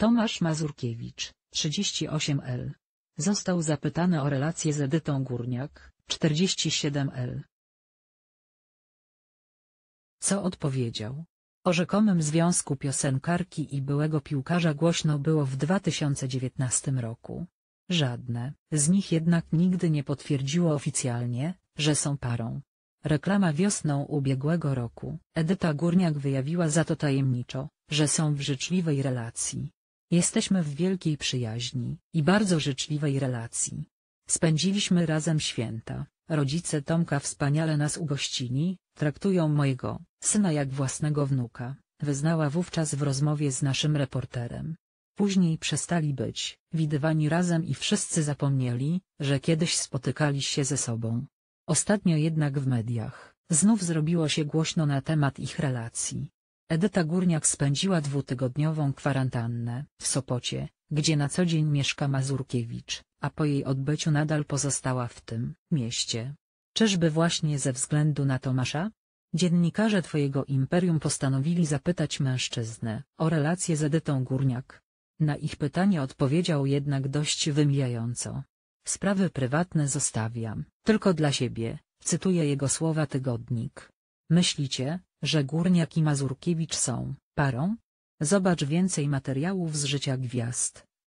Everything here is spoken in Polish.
Tomasz Mazurkiewicz, 38L. Został zapytany o relację z Edytą Górniak, 47L. Co odpowiedział? O rzekomym związku piosenkarki i byłego piłkarza głośno było w 2019 roku. Żadne z nich jednak nigdy nie potwierdziło oficjalnie, że są parą. Reklama wiosną ubiegłego roku. Edyta Górniak wyjawiła za to tajemniczo, że są w życzliwej relacji. Jesteśmy w wielkiej przyjaźni i bardzo życzliwej relacji. Spędziliśmy razem święta, rodzice Tomka wspaniale nas ugościli, traktują mojego syna jak własnego wnuka, wyznała wówczas w rozmowie z naszym reporterem. Później przestali być widywani razem i wszyscy zapomnieli, że kiedyś spotykali się ze sobą. Ostatnio jednak w mediach znów zrobiło się głośno na temat ich relacji. Edyta Górniak spędziła dwutygodniową kwarantannę w Sopocie, gdzie na co dzień mieszka Mazurkiewicz, a po jej odbyciu nadal pozostała w tym mieście. Czyżby właśnie ze względu na Tomasza? Dziennikarze Twojego imperium postanowili zapytać mężczyznę o relacje z Edytą Górniak. Na ich pytanie odpowiedział jednak dość wymijająco. Sprawy prywatne zostawiam, tylko dla siebie, cytuje jego słowa tygodnik. Myślicie, że Górniak i Mazurkiewicz są parą? Zobacz więcej materiałów z życia gwiazd.